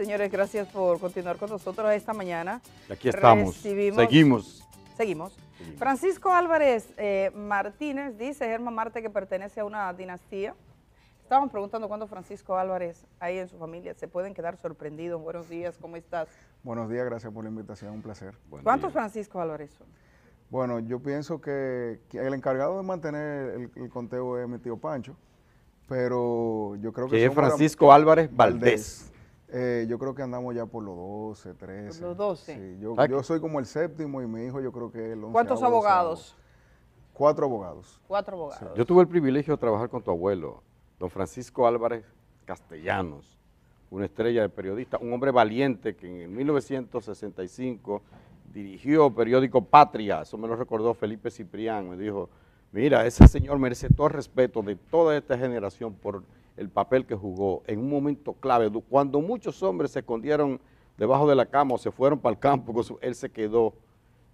Señores, gracias por continuar con nosotros esta mañana. Aquí estamos. seguimos. Seguimos. Francisco Álvarez eh, Martínez dice, Germán Marte, que pertenece a una dinastía. Estábamos preguntando cuándo Francisco Álvarez, ahí en su familia, se pueden quedar sorprendidos. Buenos días, ¿cómo estás? Buenos días, gracias por la invitación, un placer. ¿Cuántos Francisco Álvarez son? Bueno, yo pienso que, el encargado de mantener el, conteo es mi tío Pancho, pero yo creo que... es Francisco Álvarez Valdés eh, yo creo que andamos ya por los 12, 13. Por los 12. Ah, yo, soy como el séptimo y mi hijo yo creo que es el 11. ¿Cuántos abogados? Cuatro abogados. Cuatro abogados. Yo tuve el privilegio de trabajar con tu abuelo, don Francisco Álvarez Castellanos, una estrella de periodista, un hombre valiente que en 1965 dirigió el periódico Patria, eso me lo recordó Felipe Ciprián, me dijo, mira, ese señor merece todo el respeto de toda esta generación por el papel que jugó en un momento clave. Cuando muchos hombres se escondieron debajo de la cama o se fueron para el campo, él se quedó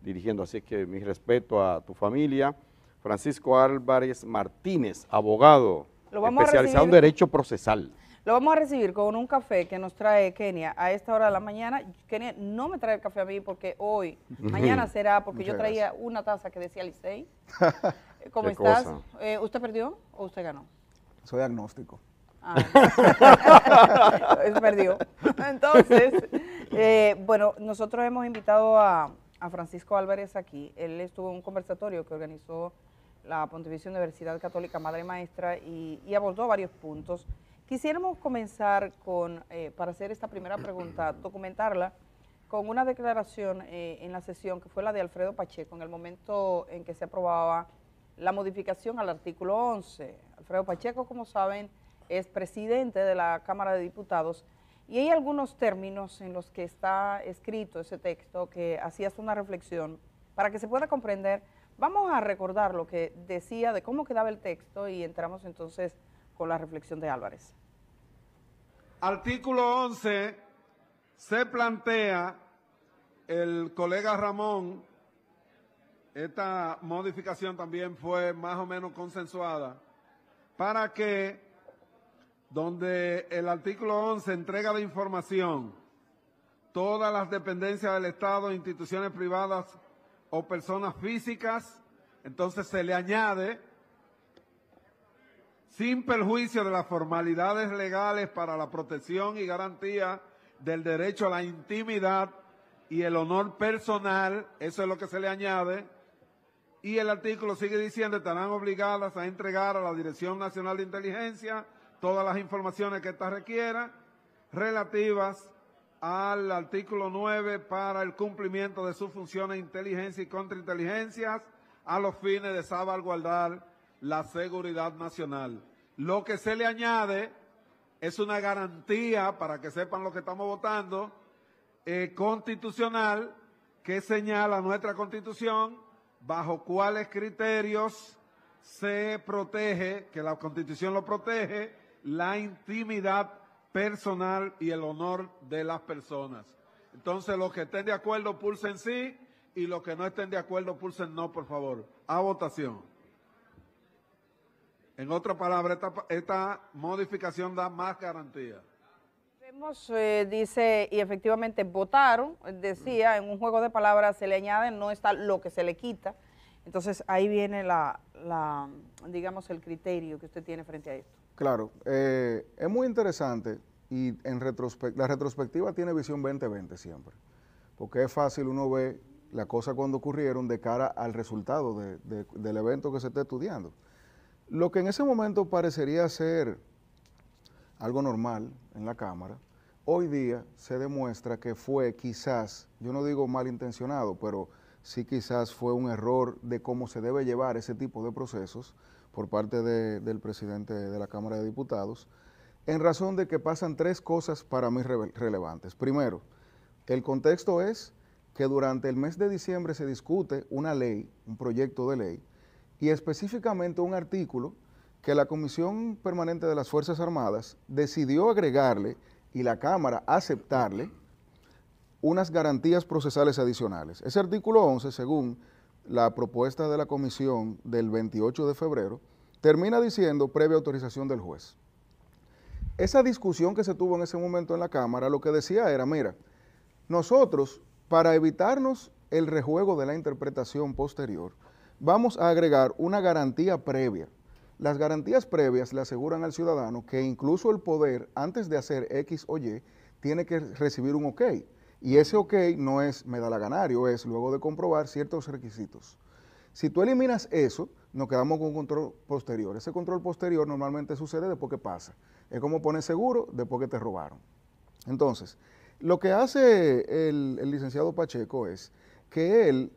dirigiendo. Así que mi respeto a tu familia. Francisco Álvarez Martínez, abogado, especializado en Derecho Procesal. Lo vamos a recibir con un café que nos trae Kenia a esta hora de la mañana. Kenia no me trae el café a mí porque hoy, mañana será, porque yo traía una taza que decía Licey. ¿Cómo estás? Eh, ¿Usted perdió o usted ganó? Soy agnóstico. Ah, perdió. Entonces, eh, bueno, nosotros hemos invitado a, Francisco Álvarez aquí. Él estuvo en un conversatorio que organizó la Pontificia Universidad Católica Madre Maestra y, abordó varios puntos. Quisiéramos comenzar con, eh, para hacer esta primera pregunta, documentarla con una declaración eh, en la sesión que fue la de Alfredo Pacheco en el momento en que se aprobaba la modificación al artículo 11. Alfredo Pacheco, como saben, es presidente de la Cámara de Diputados, y hay algunos términos en los que está escrito ese texto que hacías una reflexión para que se pueda comprender. Vamos a recordar lo que decía de cómo quedaba el texto y entramos entonces con la reflexión de Álvarez. Artículo 11 se plantea el colega Ramón, esta modificación también fue más o menos consensuada, para que donde el artículo 11, entrega de información, todas las dependencias del Estado, instituciones privadas o personas físicas, entonces se le añade, sin perjuicio de las formalidades legales para la protección y garantía del derecho a la intimidad y el honor personal, eso es lo que se le añade, y el artículo sigue diciendo, estarán obligadas a entregar a la Dirección Nacional de Inteligencia todas las informaciones que ésta requiera relativas al artículo 9 para el cumplimiento de sus funciones de inteligencia y contrainteligencias a los fines de salvaguardar la seguridad nacional. Lo que se le añade es una garantía, para que sepan lo que estamos votando, eh, constitucional que señala nuestra constitución bajo cuáles criterios se protege, que la constitución lo protege, la intimidad personal y el honor de las personas. Entonces, los que estén de acuerdo, pulsen sí, y los que no estén de acuerdo, pulsen no, por favor. A votación. En otra palabra, esta, esta, modificación da más garantía. Vemos, eh, dice, y efectivamente votaron, decía, en un juego de palabras se le añade, no está lo que se le quita. Entonces, ahí viene la digamos, el criterio que usted tiene frente a esto. Claro, eh, es muy interesante y en la retrospectiva tiene visión 2020 siempre, porque es fácil uno ver la cosa cuando ocurrieron de cara al resultado del evento que se está estudiando. Lo que en ese momento parecería ser algo normal en la Cámara, hoy día se demuestra que fue quizás, yo no digo malintencionado, pero sí quizás fue un error de cómo se debe llevar ese tipo de procesos, por parte de, del presidente de la Cámara de Diputados, en razón de que pasan tres cosas para mí relevantes. Primero, el contexto es que durante el mes de diciembre se discute una ley, un proyecto de ley, y específicamente un artículo que la Comisión Permanente de las Fuerzas Armadas decidió agregarle y la Cámara aceptarle unas garantías procesales adicionales. Ese artículo 11, según la propuesta de la comisión del 28 de febrero, termina diciendo previa autorización del juez. Esa discusión que se tuvo en ese momento en la Cámara lo que decía era, mira, nosotros para evitarnos el rejuego de la interpretación posterior, vamos a agregar una garantía previa. Las garantías previas le aseguran al ciudadano que incluso el poder, antes de hacer X o Y, tiene que recibir un OK. Y ese ok no es me da la ganario, es luego de comprobar ciertos requisitos. Si tú eliminas eso, nos quedamos con un control posterior. Ese control posterior normalmente sucede después que pasa. Es como poner seguro después que te robaron. Entonces, lo que hace el, el licenciado Pacheco es que él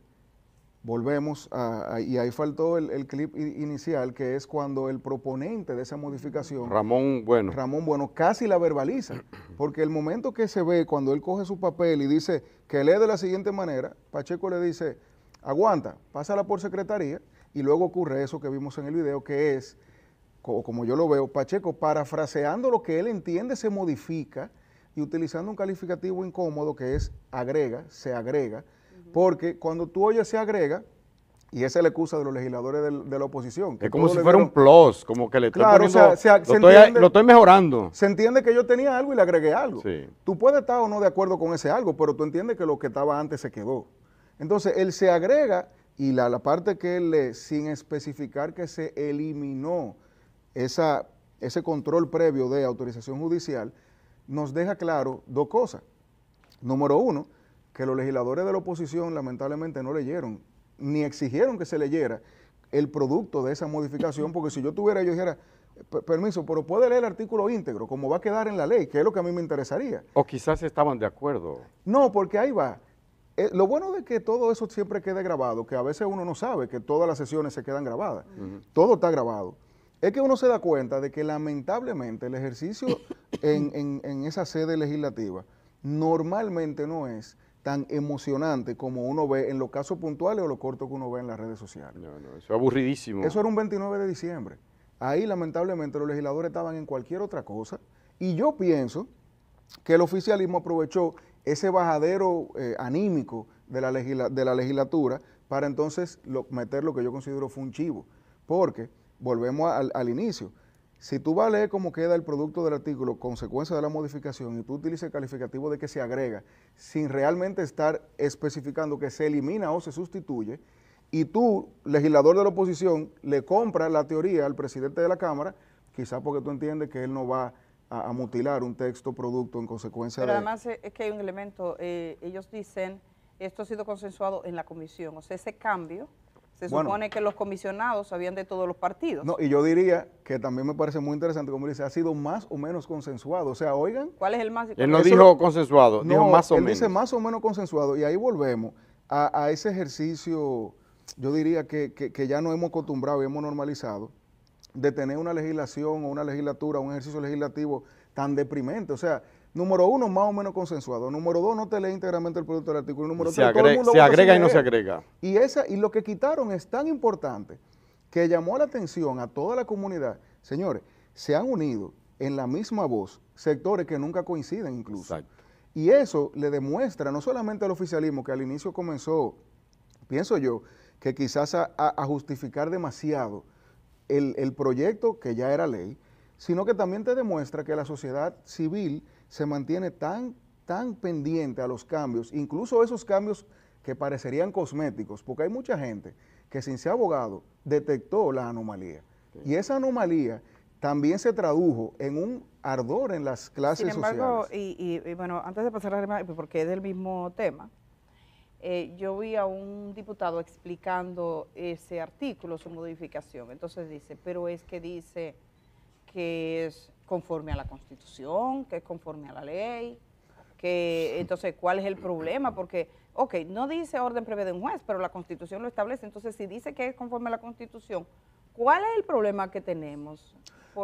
Volvemos a, y ahí faltó el, clip inicial, que es cuando el proponente de esa mm. modificación, Ramón Bueno, Ramón Bueno casi la verbaliza, porque el momento que se ve cuando él coge su papel y dice que lee de la siguiente manera, Pacheco le dice, aguanta, pásala por secretaría, y luego ocurre eso que vimos en el video, que es, como yo lo veo, Pacheco parafraseando lo que él entiende se modifica y utilizando un calificativo incómodo que es agrega, se agrega, porque cuando tú oyes se agrega, y esa es la excusa de los legisladores de, la oposición. es como si fuera un plus, como que le estoy claro, lo, estoy, mejorando. Se entiende que yo tenía algo y le agregué algo. Tú puedes estar o no de acuerdo con ese algo, pero tú entiendes que lo que estaba antes se quedó. Entonces, él se agrega y la, parte que él sin especificar que se eliminó esa, ese control previo de autorización judicial, nos deja claro dos cosas. Número uno, que los legisladores de la oposición lamentablemente no leyeron, ni exigieron que se leyera el producto de esa modificación, porque si yo tuviera, yo dijera, permiso, pero puede leer el artículo íntegro, como va a quedar en la ley, que es lo que a mí me interesaría. O quizás estaban de acuerdo. No, porque ahí va. Eh, lo bueno de que todo eso siempre quede grabado, que a veces uno no sabe que todas las sesiones se quedan grabadas, todo está grabado, es que uno se da cuenta de que lamentablemente el ejercicio en esa sede legislativa normalmente no es tan emocionante como uno ve en los casos puntuales o lo corto que uno ve en las redes sociales. No, no, eso es aburridísimo. Eso era un 29 de diciembre. Ahí lamentablemente los legisladores estaban en cualquier otra cosa y yo pienso que el oficialismo aprovechó ese bajadero eh, anímico de la, de la legislatura para entonces meter lo que yo considero fue un chivo, porque volvemos al inicio, si tú vas a leer cómo queda el producto del artículo, consecuencia de la modificación, y tú utilizas el calificativo de que se agrega, sin realmente estar especificando que se elimina o se sustituye, y tú, legislador de la oposición, le compras la teoría al presidente de la Cámara, quizás porque tú entiendes que él no va a, mutilar un texto producto en consecuencia de... Pero además es que hay un elemento, eh, ellos dicen, esto ha sido consensuado en la comisión, o sea, ese cambio se supone que los comisionados sabían de todos los partidos. No, y yo diría que también me parece muy interesante, como dice, ha sido más o menos consensuado. O sea, oigan. ¿Cuál es el más? Él no dijo consensuado, dijo más o menos. Él dice más o menos consensuado. Y ahí volvemos a, ese ejercicio, yo diría que, que ya no hemos acostumbrado y hemos normalizado, de tener una legislación o una legislatura, un ejercicio legislativo tan deprimente. O sea, Número uno, más o menos consensuado. Número dos, no te lee íntegramente el producto del artículo. Número se tres, agrega, se agrega y no se agrega. Y, esa, y lo que quitaron es tan importante que llamó la atención a toda la comunidad. Señores, se han unido en la misma voz sectores que nunca coinciden incluso. Y eso le demuestra no solamente al oficialismo, que al inicio comenzó, pienso yo, que quizás a, justificar demasiado el, el proyecto que ya era ley, sino que también te demuestra que la sociedad civil se mantiene tan, tan pendiente a los cambios, incluso esos cambios que parecerían cosméticos, porque hay mucha gente que sin ser abogado detectó la anomalía. Y esa anomalía también se tradujo en un ardor en las clases sociales. Sin embargo, Y, bueno, antes de pasar a la pues, porque es del mismo tema, eh, yo vi a un diputado explicando ese artículo, su modificación. Entonces dice, pero es que dice que es conforme a la Constitución, que es conforme a la ley, que entonces cuál es el problema, porque, ok, no dice orden prevé de un juez, pero la Constitución lo establece, entonces si dice que es conforme a la Constitución, ¿cuál es el problema que tenemos?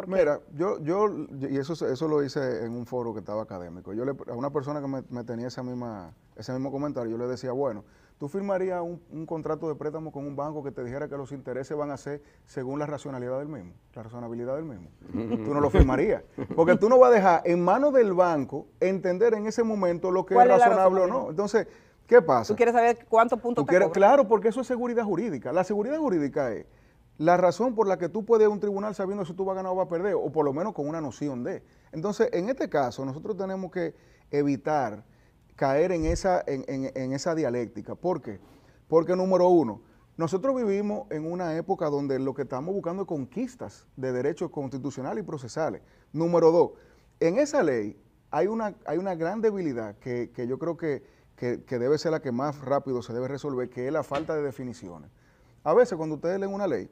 Mira, yo, yo, y eso, eso lo hice en un foro que estaba académico. Yo le, a una persona que me, tenía esa misma, ese mismo comentario, yo le decía, bueno, ¿tú firmarías un, contrato de préstamo con un banco que te dijera que los intereses van a ser según la racionalidad del mismo, la razonabilidad del mismo? tú no lo firmarías, porque tú no vas a dejar en manos del banco entender en ese momento lo que es razonable o no. Entonces, ¿qué pasa? Tú quieres saber cuántos puntos te Claro, porque eso es seguridad jurídica. La seguridad jurídica es la razón por la que tú puedes ir a un tribunal sabiendo si tú vas a ganar o vas a perder, o por lo menos con una noción de. Entonces, en este caso, nosotros tenemos que evitar caer en esa, en, esa dialéctica. ¿Por qué? Porque, número uno, nosotros vivimos en una época donde lo que estamos buscando es conquistas de derechos constitucionales y procesales. Número dos, en esa ley hay una, hay una gran debilidad que, yo creo que, que debe ser la que más rápido se debe resolver, que es la falta de definiciones. A veces cuando ustedes leen una ley,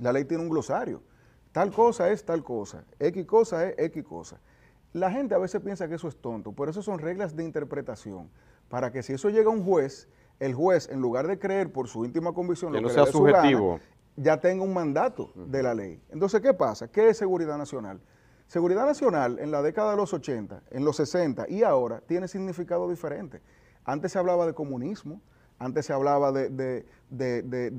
la ley tiene un glosario. Tal cosa es tal cosa, X cosa es X cosa. La gente a veces piensa que eso es tonto, pero eso son reglas de interpretación, para que si eso llega a un juez, el juez, en lugar de creer por su íntima convicción, lo sea ya tenga un mandato de la ley. Entonces, ¿qué pasa? ¿Qué es seguridad nacional? Seguridad nacional en la década de los 80, en los 60 y ahora tiene significado diferente. Antes se hablaba de comunismo, antes se hablaba de,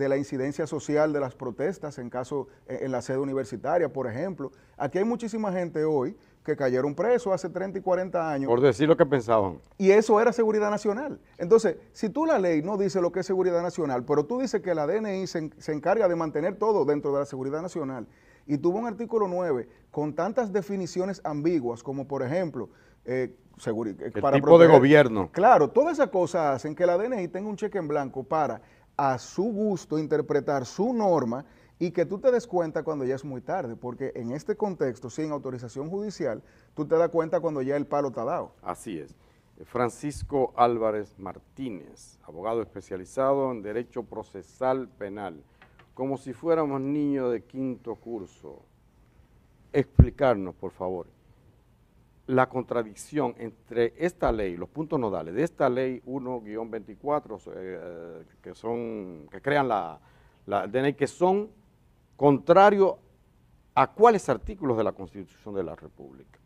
la incidencia social de las protestas en caso en la sede universitaria, por ejemplo. Aquí hay muchísima gente hoy que cayeron presos hace 30 y 40 años. Por decir lo que pensaban. Y eso era seguridad nacional. Entonces, si tú la ley no dice lo que es seguridad nacional, pero tú dices que la DNI se, encarga de mantener todo dentro de la seguridad nacional, y tuvo un artículo 9 con tantas definiciones ambiguas, como por ejemplo, eh, eh, el tipo de gobierno. Claro, todas esas cosas hacen que la DNI tenga un cheque en blanco para, a su gusto, interpretar su norma y que tú te des cuenta cuando ya es muy tarde, porque en este contexto, sin autorización judicial, tú te das cuenta cuando ya el palo está dado. Así es. Francisco Álvarez Martínez, abogado especializado en Derecho Procesal Penal, como si fuéramos niños de quinto curso. Explicarnos, por favor, la contradicción entre esta ley, los puntos nodales de esta ley 1-24, eh, que son, que crean la, la DNI, que son contrarios a cuáles artículos de la Constitución de la República.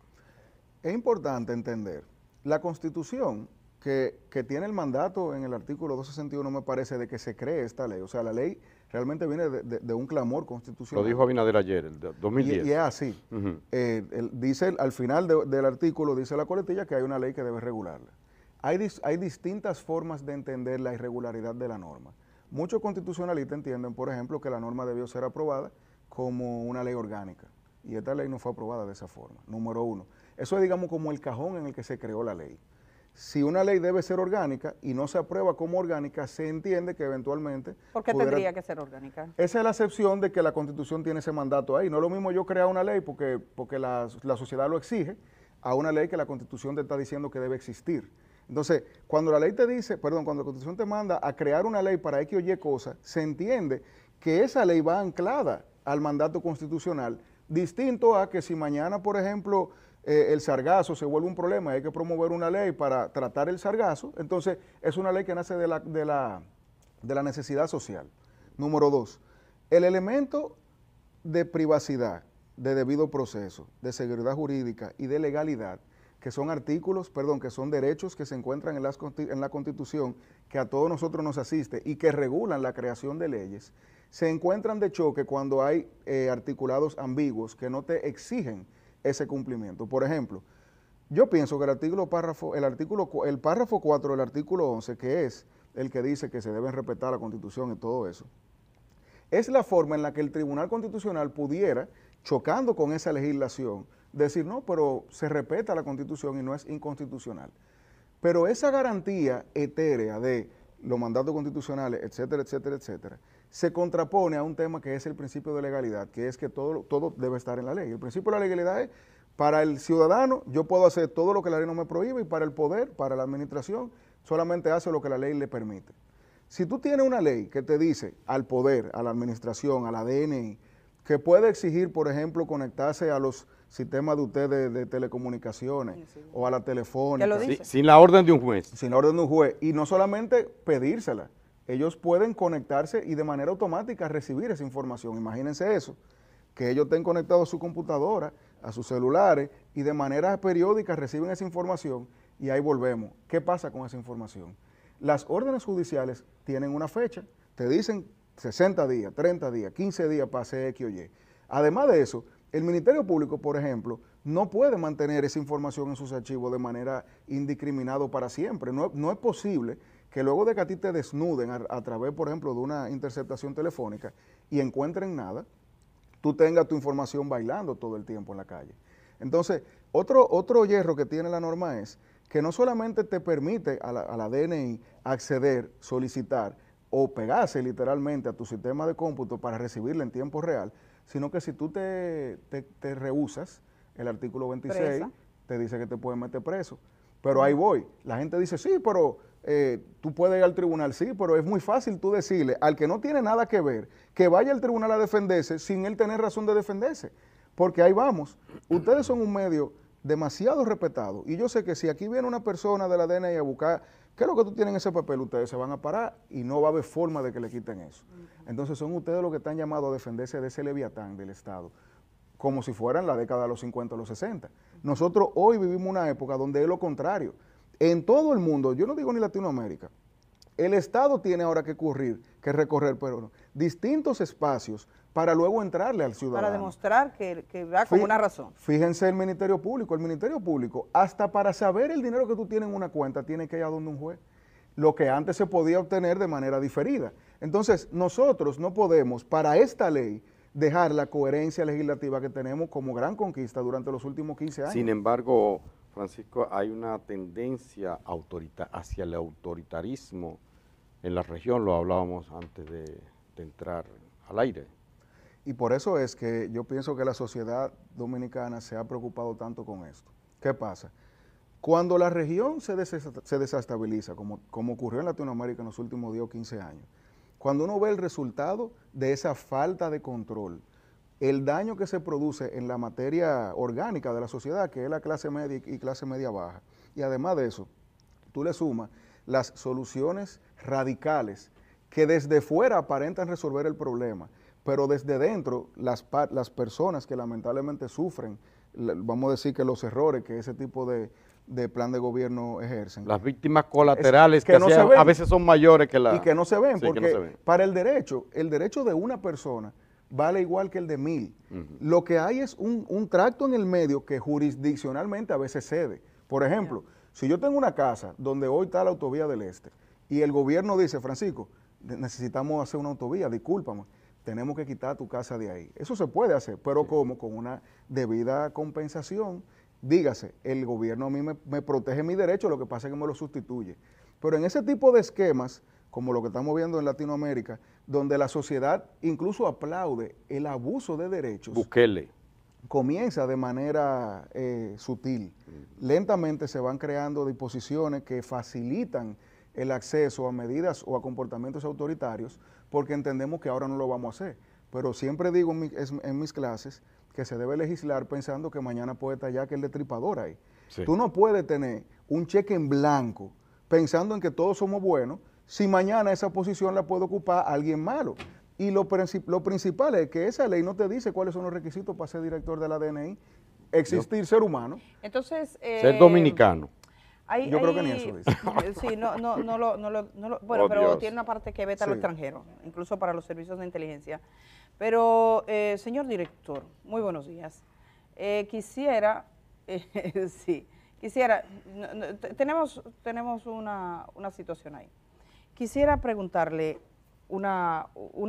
Es importante entender, la Constitución que, que tiene el mandato en el artículo 261, me parece, de que se cree esta ley, o sea, la ley realmente viene de, un clamor constitucional. Lo dijo Abinader ayer, el 2010. Y, es así. Eh, dice, al final del artículo, dice la coletilla que hay una ley que debe regularla. Hay, hay distintas formas de entender la irregularidad de la norma. Muchos constitucionalistas entienden, por ejemplo, que la norma debió ser aprobada como una ley orgánica. Y esta ley no fue aprobada de esa forma, número uno. Eso es, digamos, como el cajón en el que se creó la ley si una ley debe ser orgánica y no se aprueba como orgánica, se entiende que eventualmente... porque tendría que ser orgánica? Esa es la excepción de que la Constitución tiene ese mandato ahí. No lo mismo yo crear una ley porque, porque la, la sociedad lo exige a una ley que la Constitución te está diciendo que debe existir. Entonces, cuando la ley te dice, perdón, cuando la Constitución te manda a crear una ley para X o Y cosas, se entiende que esa ley va anclada al mandato constitucional, distinto a que si mañana, por ejemplo, eh, el sargazo se vuelve un problema y hay que promover una ley para tratar el sargazo, entonces es una ley que nace de la, necesidad social. Número dos, el elemento de privacidad, de debido proceso, de seguridad jurídica y de legalidad, que son artículos, perdón, que son derechos que se encuentran en, la Constitución, que a todos nosotros nos asiste y que regulan la creación de leyes, se encuentran de choque cuando hay eh, articulados ambiguos que no te exigen ese cumplimiento. Por ejemplo, yo pienso que el artículo párrafo, el artículo, el párrafo 4 del artículo 11, que es el que dice que se debe respetar la Constitución y todo eso, es la forma en la que el Tribunal Constitucional pudiera, chocando con esa legislación, decir, no, pero se respeta la Constitución y no es inconstitucional. Pero esa garantía etérea de los mandatos constitucionales, etcétera, etcétera, etcétera, se contrapone a un tema que es el principio de legalidad, que es que todo, todo debe estar en la ley. El principio de la legalidad es, para el ciudadano, yo puedo hacer todo lo que la ley no me prohíbe, y para el poder, para la administración, solamente hace lo que la ley le permite. Si tú tienes una ley que te dice al poder, a la administración, a la DNI, que puede exigir, por ejemplo, conectarse a los sistemas de ustedes de, telecomunicaciones o a la telefónica. Sin, sin la orden de un juez. Sin la orden de un juez. Y no solamente pedírsela, ellos pueden conectarse y de manera automática recibir esa información. Imagínense eso, que ellos estén conectados a su computadora, a sus celulares y de manera periódica reciben esa información y ahí volvemos. ¿Qué pasa con esa información? Las órdenes judiciales tienen una fecha, te dicen 60 días, 30 días, 15 días para que X o Y. Además de eso, el Ministerio Público, por ejemplo, no puede mantener esa información en sus archivos de manera indiscriminada para siempre. No, no es posible que luego de que a ti te desnuden a, través, por ejemplo, de una interceptación telefónica y encuentren nada, tú tengas tu información bailando todo el tiempo en la calle. Entonces, otro, otro hierro que tiene la norma es que no solamente te permite a la, DNI acceder, solicitar o pegarse literalmente a tu sistema de cómputo para recibirla en tiempo real, sino que si tú te, te, rehusas, el artículo 26 te dice que te pueden meter preso. Pero ahí voy. La gente dice, sí, pero eh, tú puedes ir al tribunal, sí, pero es muy fácil tú decirle al que no tiene nada que ver que vaya al tribunal a defenderse sin él tener razón de defenderse. Porque ahí vamos. Ustedes son un medio demasiado respetado. Y yo sé que si aquí viene una persona de la DNI a buscar, ¿qué es lo que tú tienes en ese papel? Ustedes se van a parar y no va a haber forma de que le quiten eso. Entonces son ustedes los que están llamados a defenderse de ese leviatán del Estado, como si fueran la década de los 50 o los 60. Nosotros hoy vivimos una época donde es lo contrario en todo el mundo, yo no digo ni Latinoamérica, el Estado tiene ahora que correr, que recorrer, pero distintos espacios para luego entrarle al ciudadano. Para demostrar que, va con una razón. Fíjense el Ministerio Público. El Ministerio Público, hasta para saber el dinero que tú tienes en una cuenta, tiene que ir a donde un juez. Lo que antes se podía obtener de manera diferida. Entonces, nosotros no podemos, para esta ley, dejar la coherencia legislativa que tenemos como gran conquista durante los últimos 15 años. Sin embargo, Francisco, hay una tendencia hacia el autoritarismo en la región, lo hablábamos antes de, entrar al aire. Y por eso es que yo pienso que la sociedad dominicana se ha preocupado tanto con esto. ¿Qué pasa? Cuando la región se, desestabiliza, como, como ocurrió en Latinoamérica en los últimos 10 o 15 años, cuando uno ve el resultado de esa falta de control, el daño que se produce en la materia orgánica de la sociedad, que es la clase media y clase media baja. Y además de eso, tú le sumas las soluciones radicales que desde fuera aparentan resolver el problema, pero desde dentro las, las personas que lamentablemente sufren, vamos a decir que los errores que ese tipo de, plan de gobierno ejercen. Las víctimas colaterales que, a veces son mayores que las... Y que no se ven, porque para el derecho, el derecho de una persona vale igual que el de mil. Lo que hay es un, tracto en el medio que jurisdiccionalmente a veces cede. Por ejemplo, si yo tengo una casa donde hoy está la autovía del Este y el gobierno dice, Francisco, necesitamos hacer una autovía, discúlpame, tenemos que quitar tu casa de ahí. Eso se puede hacer, pero ¿cómo? Con una debida compensación. Dígase, el gobierno a mí me, me protege mi derecho, lo que pasa es que me lo sustituye. Pero en ese tipo de esquemas, como lo que estamos viendo en Latinoamérica, donde la sociedad incluso aplaude el abuso de derechos. Bukele. Comienza de manera eh, sutil. Mm. Lentamente se van creando disposiciones que facilitan el acceso a medidas o a comportamientos autoritarios porque entendemos que ahora no lo vamos a hacer. Pero siempre digo en, mis clases que se debe legislar pensando que mañana puede estar ya que el tripador ahí. Tú no puedes tener un cheque en blanco pensando en que todos somos buenos si mañana esa posición la puede ocupar alguien malo. Y lo, principal es que esa ley no te dice cuáles son los requisitos para ser director de la DNI, existir ser humano. Entonces, ser eh, dominicano. Yo creo que ni eso dice. Eh, sí, no, no, no, lo, no, lo, no lo, Bueno, pero tiene una parte que veta al a los incluso para los servicios de inteligencia. Pero, eh, señor director, muy buenos días. quisiera, sí, quisiera, tenemos, tenemos una, una situación ahí. Quisiera preguntarle un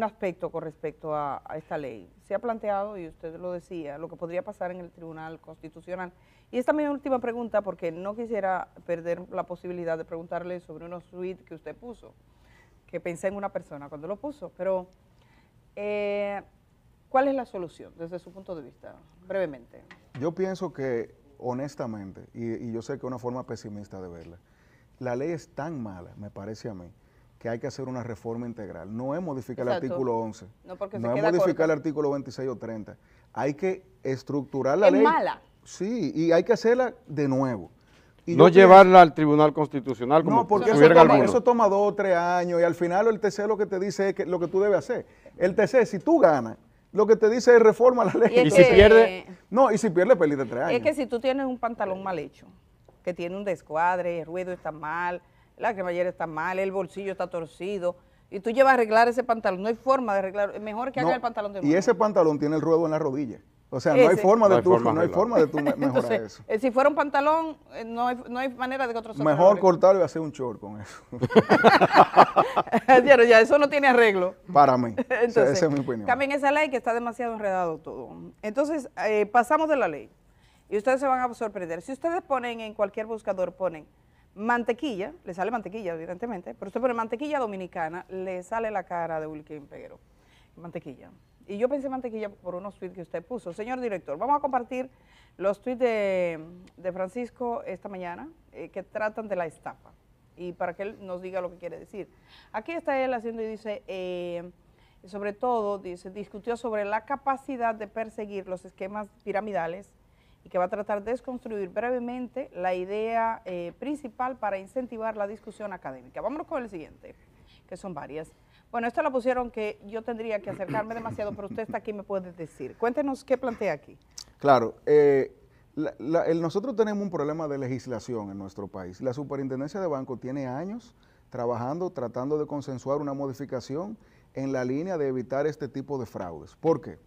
aspecto con respecto a, esta ley. Se ha planteado, y usted lo decía, lo que podría pasar en el Tribunal Constitucional. Y esta es mi última pregunta, porque no quisiera perder la posibilidad de preguntarle sobre unos tweets que usted puso, que pensé en una persona cuando lo puso, pero eh, ¿cuál es la solución desde su punto de vista? Brevemente. Yo pienso que, honestamente, y, y yo sé que es una forma pesimista de verla, la ley es tan mala, me parece a mí, hay que hacer una reforma integral. No es modificar el artículo 11. No, porque es modificar el artículo 26 o 30. Hay que estructurar la ley. mala. Sí, y hay que hacerla de nuevo. Y no llevarla al Tribunal Constitucional como No, porque eso toma, eso toma, dos o tres años y al final el TC lo que te dice es que, lo que tú debes hacer. El TC, si tú ganas, lo que te dice es reforma la ley. Y, si pierde... No, y si pierde, perdiste tres años. Es que si tú tienes un pantalón mal hecho, que tiene un descuadre, el ruido está mal, la cremallera está mal, el bolsillo está torcido, y tú llevas a arreglar ese pantalón, no hay forma de arreglar, mejor que haga el pantalón de nuevo. Y ese pantalón tiene el ruedo en la rodilla. O sea, no hay forma de tú, no hay forma de mejorar eso. Eh, si fuera un pantalón, eh, no, hay, manera de que otro se Mejor cortarlo y hacer un short con eso. ya, eso no tiene arreglo. Para mí. Entonces, esa es mi opinión. Cambien esa ley que está demasiado enredado todo. Entonces, eh, pasamos de la ley. Y ustedes se van a sorprender. Si ustedes ponen en cualquier buscador, ponen mantequilla, le sale mantequilla evidentemente, pero usted pone mantequilla dominicana, le sale la cara de Wilkin Peguero, mantequilla. Y yo pensé mantequilla por unos tweets que usted puso. Señor director, vamos a compartir los tweets de, Francisco esta mañana eh, que tratan de la estafa y para que él nos diga lo que quiere decir. Aquí está él haciendo y dice, eh, sobre todo, dice, discutió sobre la capacidad de perseguir los esquemas piramidales y que va a tratar de desconstruir brevemente la idea eh, principal para incentivar la discusión académica. Vámonos con el siguiente, que son varias. Bueno, esto lo pusieron que yo tendría que acercarme demasiado, pero usted está aquí me puede decir. Cuéntenos qué plantea aquí. Claro, eh, nosotros tenemos un problema de legislación en nuestro país. La superintendencia de banco tiene años trabajando, tratando de consensuar una modificación en la línea de evitar este tipo de fraudes. ¿Por qué?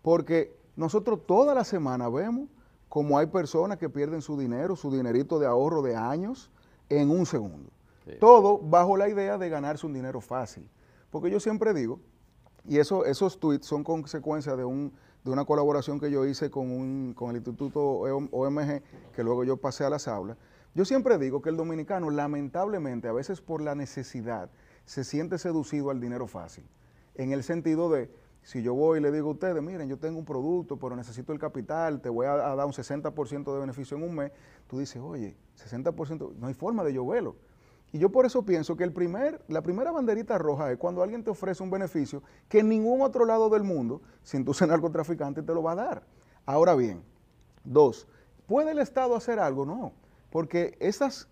Porque nosotros toda la semana vemos como hay personas que pierden su dinero, su dinerito de ahorro de años, en un segundo. Todo bajo la idea de ganarse un dinero fácil. Porque yo siempre digo, y eso, esos tweets son consecuencia de, un, de una colaboración que yo hice con, un, con el Instituto OMG, que luego yo pasé a las aulas. Yo siempre digo que el dominicano, lamentablemente, a veces por la necesidad, se siente seducido al dinero fácil. En el sentido de, si yo voy y le digo a ustedes, miren, yo tengo un producto, pero necesito el capital, te voy a, dar un 60% de beneficio en un mes, tú dices, oye, 60%, no hay forma de yo verlo. Y yo por eso pienso que el primer, la primera banderita roja es cuando alguien te ofrece un beneficio que en ningún otro lado del mundo, sin tú ser narcotraficante, te lo va a dar. Ahora bien, dos, ¿puede el Estado hacer algo? No, porque esos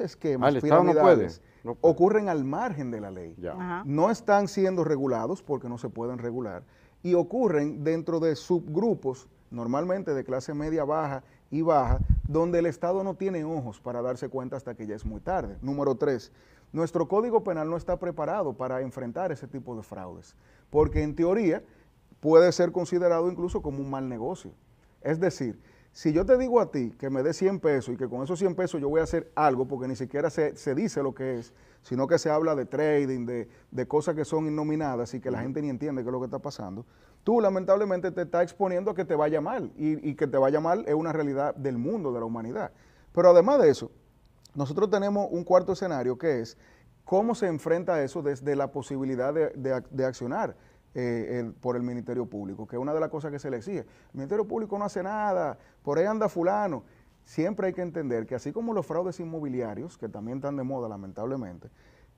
esquemas ah, no ocurren al margen de la ley. No están siendo regulados porque no se pueden regular y ocurren dentro de subgrupos, normalmente de clase media baja y baja, donde el Estado no tiene ojos para darse cuenta hasta que ya es muy tarde. Número tres, nuestro Código Penal no está preparado para enfrentar ese tipo de fraudes, porque en teoría puede ser considerado incluso como un mal negocio. Es decir, si yo te digo a ti que me dé 100 pesos y que con esos 100 pesos yo voy a hacer algo, porque ni siquiera se, dice lo que es, sino que se habla de trading, de, cosas que son innominadas y que la gente ni entiende qué es lo que está pasando, tú lamentablemente te estás exponiendo a que te vaya mal y, que te vaya mal es una realidad del mundo, de la humanidad. Pero además de eso, nosotros tenemos un cuarto escenario que es cómo se enfrenta a eso desde la posibilidad de accionar. Eh, por el Ministerio Público, que es una de las cosas que se le exige. El Ministerio Público no hace nada, por ahí anda fulano. Siempre hay que entender que así como los fraudes inmobiliarios, que también están de moda lamentablemente,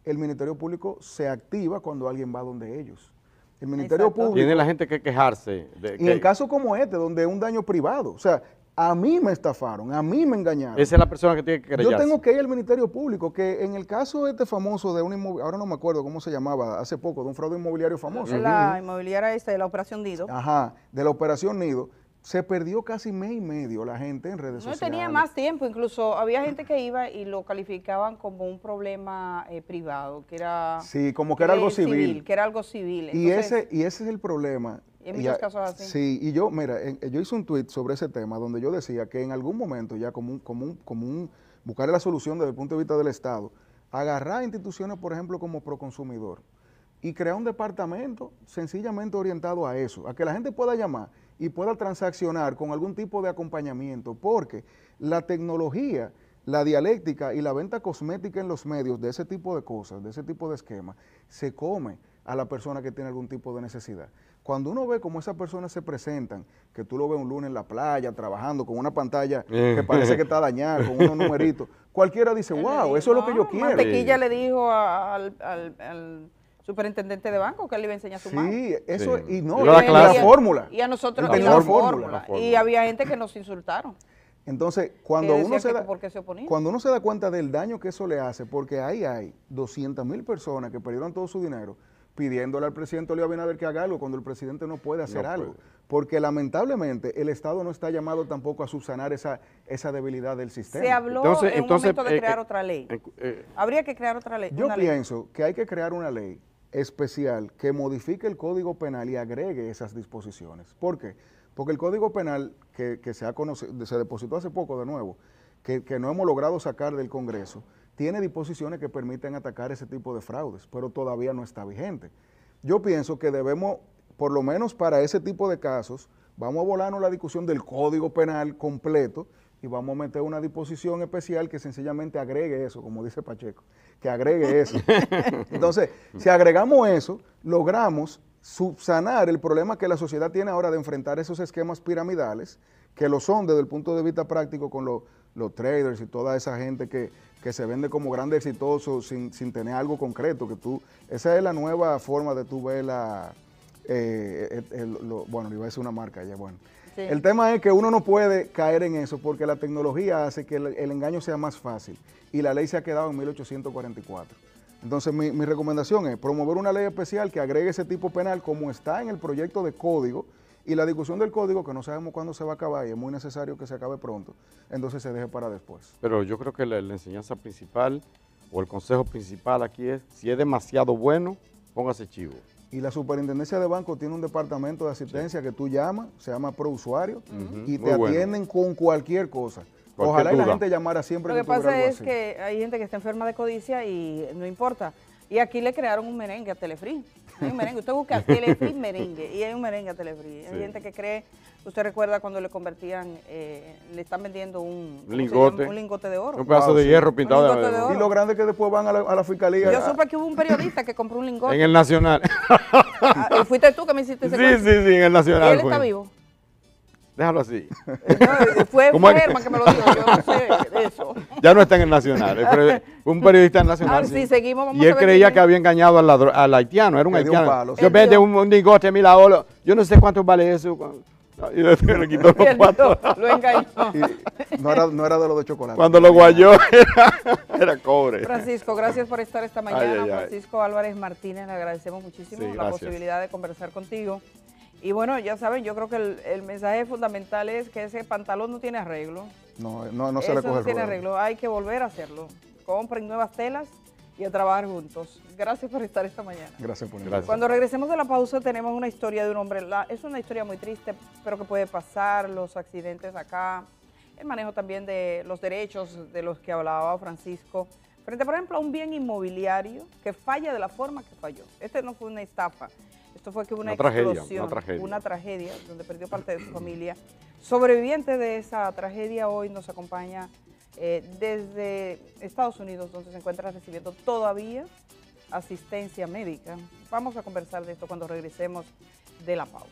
el Ministerio Público se activa cuando alguien va donde ellos. El Ministerio Público... Tiene la gente que quejarse. y en casos como este, donde es un daño privado, o sea, a mí me estafaron, a mí me engañaron. Esa es la persona que tiene que creer. Yo tengo que ir al Ministerio Público, que en el caso este famoso de un inmobiliario, ahora no me acuerdo cómo se llamaba, hace poco, de un fraude inmobiliario famoso. La inmobiliaria esta de la Operación Nido. Ajá, de la Operación Nido. Se perdió casi mes y medio la gente en redes sociales. No tenía más tiempo, incluso había gente que iba y lo calificaban como un problema eh, privado, que era... Sí, como que era algo civil. Que era algo civil. y, ese, y ese es el problema en muchos casos así. Sí, y yo, mira, eh, yo hice un tweet sobre ese tema donde yo decía que en algún momento ya como un, como buscar la solución desde el punto de vista del Estado, agarrar instituciones, por ejemplo, como Proconsumidor y crear un departamento sencillamente orientado a eso, a que la gente pueda llamar y pueda transaccionar con algún tipo de acompañamiento, porque la tecnología, la dialéctica y la venta cosmética en los medios de ese tipo de cosas, de ese tipo de esquemas, se come a la persona que tiene algún tipo de necesidad. Cuando uno ve cómo esas personas se presentan, que tú lo ves un lunes en la playa trabajando con una pantalla eh. que parece que está dañada, con unos numeritos, cualquiera dice, wow, eso es lo que yo quiero. Mantequilla le dijo al, superintendente de banco que él le iba a enseñar su mano. Sí, eso, y no, la, fórmula. Y a nosotros, la, fórmula. Y había gente que nos insultaron. Entonces, cuando uno, se da, cuando uno se da cuenta del daño que eso le hace, porque ahí hay 200 mil personas que perdieron todo su dinero, pidiéndole al presidente a ver que haga algo cuando el presidente no puede hacer algo. Porque lamentablemente el Estado no está llamado tampoco a subsanar esa, esa debilidad del sistema. Se habló entonces, en momento de eh, crear eh, otra ley. Eh, Habría que crear otra ley. Yo pienso que hay que crear una ley especial que modifique el Código Penal y agregue esas disposiciones. ¿Por qué? Porque el Código Penal que, que se, ha conocido, se depositó hace poco de nuevo, que, que no hemos logrado sacar del Congreso, tiene disposiciones que permiten atacar ese tipo de fraudes, pero todavía no está vigente. Yo pienso que debemos, por lo menos para ese tipo de casos, vamos a volarnos la discusión del Código Penal completo y vamos a meter una disposición especial que sencillamente agregue eso, como dice Pacheco, que agregue eso. Entonces, si agregamos eso, logramos subsanar el problema que la sociedad tiene ahora de enfrentar esos esquemas piramidales, que lo son desde el punto de vista práctico con los traders y toda esa gente que, se vende como grande exitoso sin, tener algo concreto, que tú, esa es la nueva forma de tú ver la, eh, el, bueno, iba a decir una marca ya, bueno. El tema es que uno no puede caer en eso porque la tecnología hace que el, el engaño sea más fácil y la ley se ha quedado en 1844. Entonces mi, recomendación es promover una ley especial que agregue ese tipo penal como está en el proyecto de código y la discusión del código que no sabemos cuándo se va a acabar y es muy necesario que se acabe pronto, entonces se deje para después. Pero yo creo que la, enseñanza principal o el consejo principal aquí es, si es demasiado bueno, póngase chivo. Y la superintendencia de banco tiene un departamento de asistencia que tú llamas, se llama pro usuario, y te atienden con cualquier cosa. Ojalá y la gente llamara siempre. Lo que, pasa es que hay gente que está enferma de codicia y no importa. Y aquí le crearon un merengue a Telefree. Hay un merengue. Usted busca Telefree merengue y hay un merengue a Telefree. Hay gente que cree, usted recuerda cuando le convertían, eh, le están vendiendo un lingote, un lingote de oro. Un pedazo de hierro pintado de, oro. Y lo grande que después van a la, a la fiscalía. Yo supe que hubo un periodista que compró un lingote. En el Nacional. Ah, fuiste tú que me hiciste ese Sí, sí, sí, en el Nacional. Y él está vivo. Déjalo así. fue, que me lo dijo, yo no sé eso. Ya no está en el Nacional, un periodista nacional. el ah, sí. seguimos, y él creía que había engañado al, haitiano, era un haitiano. yo vende un, un mil a olo. yo no sé cuánto vale eso. Y le, quitó los Lo engañó. no, era, no era de los de chocolate. Cuando lo guayó era, cobre. Francisco, gracias por estar esta mañana. Francisco Álvarez Martínez, le agradecemos muchísimo la posibilidad de conversar contigo. Y bueno, ya saben, yo creo que el, mensaje fundamental es que ese pantalón no tiene arreglo. No, no, no se le coge no tiene arreglo, hay que volver a hacerlo. Compren nuevas telas y a trabajar juntos. Gracias por estar esta mañana. Gracias por Cuando regresemos de la pausa tenemos una historia de un hombre, es una historia muy triste, pero que puede pasar, los accidentes acá, el manejo también de los derechos de los que hablaba Francisco. Frente, por ejemplo, a un bien inmobiliario que falla de la forma que falló. Este no fue una estafa. Esto fue que una, explosión, una, tragedia. donde perdió parte de su familia. Sobreviviente de esa tragedia hoy nos acompaña eh, desde Estados Unidos, donde se encuentra recibiendo todavía asistencia médica. Vamos a conversar de esto cuando regresemos de la pausa.